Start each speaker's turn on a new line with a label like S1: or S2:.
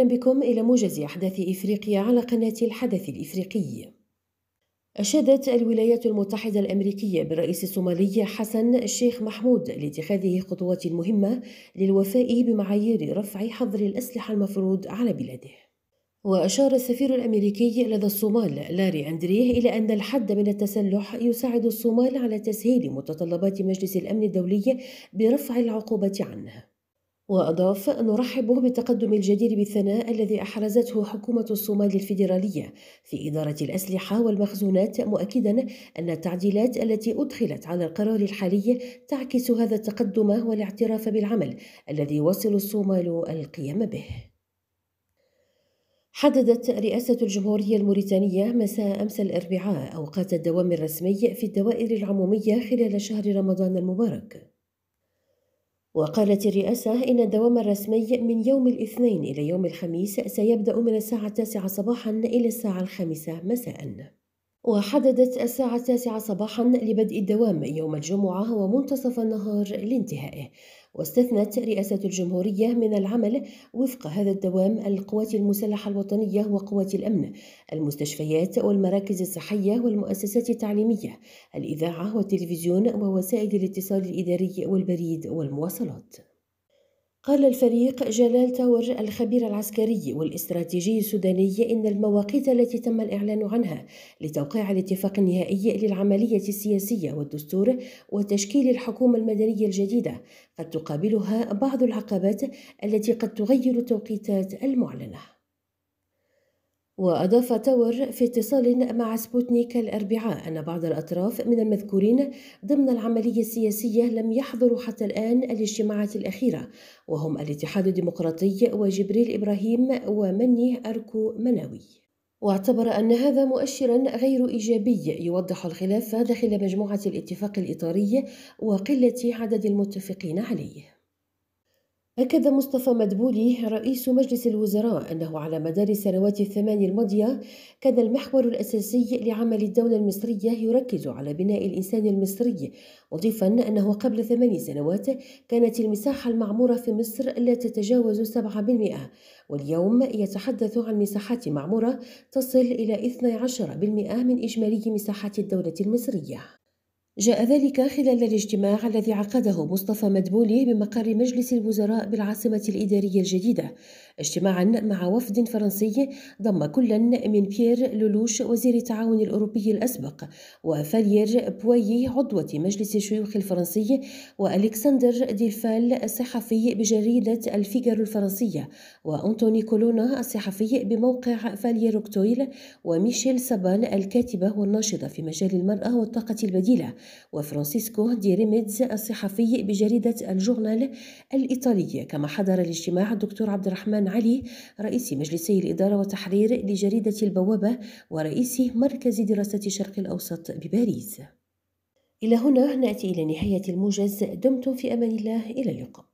S1: أهلا بكم إلى موجز أحداث إفريقيا على قناة الحدث الإفريقي. أشادت الولايات المتحدة الأمريكية بالرئيس الصومالي حسن الشيخ محمود لاتخاذه خطوات مهمة للوفاء بمعايير رفع حظر الأسلحة المفروض على بلاده. وأشار السفير الأمريكي لدى الصومال لاري أندريه إلى أن الحد من التسلح يساعد الصومال على تسهيل متطلبات مجلس الأمن الدولي برفع العقوبة عنه. وأضاف نرحب بالتقدم الجدير بالثناء الذي أحرزته حكومة الصومال الفيدرالية في إدارة الأسلحة والمخزونات مؤكدا أن التعديلات التي أدخلت على القرار الحالي تعكس هذا التقدم والاعتراف بالعمل الذي يواصل الصومال القيام به حددت رئاسة الجمهورية الموريتانية مساء أمس الأربعاء أوقات الدوام الرسمي في الدوائر العمومية خلال شهر رمضان المبارك وقالت الرئاسة إن الدوام الرسمي من يوم الاثنين إلى يوم الخميس سيبدأ من الساعة التاسعة صباحا إلى الساعة الخامسة مساء وحددت الساعة التاسعة صباحا لبدء الدوام يوم الجمعة ومنتصف النهار لانتهائه واستثنت رئاسة الجمهورية من العمل وفق هذا الدوام القوات المسلحة الوطنية وقوات الأمن المستشفيات والمراكز الصحية والمؤسسات التعليمية الإذاعة والتلفزيون ووسائل الاتصال الإداري والبريد والمواصلات قال الفريق جلال تاور الخبير العسكري والاستراتيجي السوداني إن المواقيت التي تم الإعلان عنها لتوقيع الاتفاق النهائي للعملية السياسية والدستور وتشكيل الحكومة المدنية الجديدة قد تقابلها بعض العقبات التي قد تغير التوقيتات المعلنه وأضاف تاور في اتصال مع سبوتنيك الأربعاء أن بعض الأطراف من المذكورين ضمن العملية السياسية لم يحضروا حتى الآن الاجتماعات الأخيرة وهم الاتحاد الديمقراطي وجبريل إبراهيم ومني أركو مناوي واعتبر أن هذا مؤشرا غير إيجابي يوضح الخلاف داخل مجموعة الاتفاق الإطاري وقلة عدد المتفقين عليه أكد مصطفى مدبولي رئيس مجلس الوزراء أنه على مدار السنوات الثمان الماضية كان المحور الأساسي لعمل الدولة المصرية يركز على بناء الإنسان المصري مضيفا أنه قبل ثمان سنوات كانت المساحة المعمورة في مصر لا تتجاوز 7% واليوم يتحدث عن مساحات معمورة تصل إلى 12% من إجمالي مساحات الدولة المصرية جاء ذلك خلال الاجتماع الذي عقده مصطفى مدبولي بمقر مجلس الوزراء بالعاصمة الإدارية الجديدة اجتماعا مع وفد فرنسي ضم كلا من بيير لولوش وزير التعاون الأوروبي الأسبق وفالير بوي عضوة مجلس الشيوخ الفرنسي وألكسندر ديلفال الصحفي بجريدة الفيجارو الفرنسية وأنتوني كولونا الصحفي بموقع فالير اوكتويل وميشيل سابان الكاتبة والناشطة في مجال المرأة والطاقة البديلة وفرانسيسكو دي ريميدز الصحفي بجريدة الجورنال الايطالية كما حضر الاجتماع الدكتور عبد الرحمن علي رئيس مجلسي الإدارة وتحرير لجريدة البوابة ورئيس مركز دراسة الشرق الأوسط بباريس إلى هنا نأتي إلى نهاية الموجز دمتم في أمان الله إلى اللقاء